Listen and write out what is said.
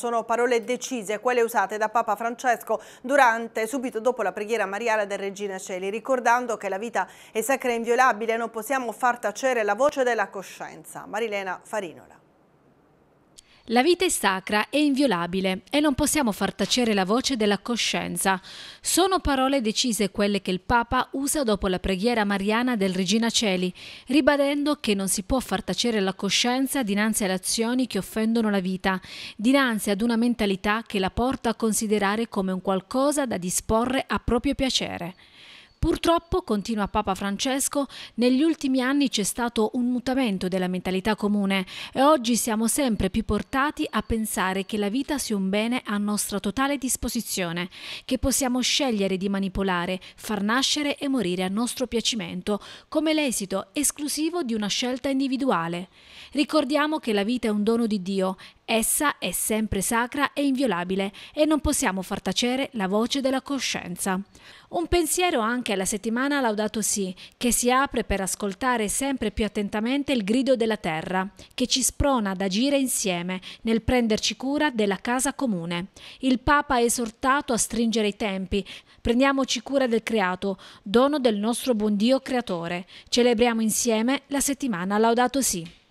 Sono parole decise, quelle usate da Papa Francesco durante, subito dopo la preghiera mariale del Regina Celi, ricordando che la vita è sacra e inviolabile e non possiamo far tacere la voce della coscienza. Marilena Farinola. La vita è sacra e inviolabile e non possiamo far tacere la voce della coscienza. Sono parole decise quelle che il Papa usa dopo la preghiera mariana del Regina Celi, ribadendo che non si può far tacere la coscienza dinanzi alle azioni che offendono la vita, dinanzi ad una mentalità che la porta a considerare come un qualcosa da disporre a proprio piacere. Purtroppo, continua Papa Francesco, negli ultimi anni c'è stato un mutamento della mentalità comune e oggi siamo sempre più portati a pensare che la vita sia un bene a nostra totale disposizione, che possiamo scegliere di manipolare, far nascere e morire a nostro piacimento, come l'esito esclusivo di una scelta individuale. Ricordiamo che la vita è un dono di Dio Essa è sempre sacra e inviolabile e non possiamo far tacere la voce della coscienza. Un pensiero anche alla settimana Laudato Si, che si apre per ascoltare sempre più attentamente il grido della terra, che ci sprona ad agire insieme nel prenderci cura della casa comune. Il Papa ha esortato a stringere i tempi, prendiamoci cura del creato, dono del nostro buon Dio creatore. Celebriamo insieme la settimana Laudato Si.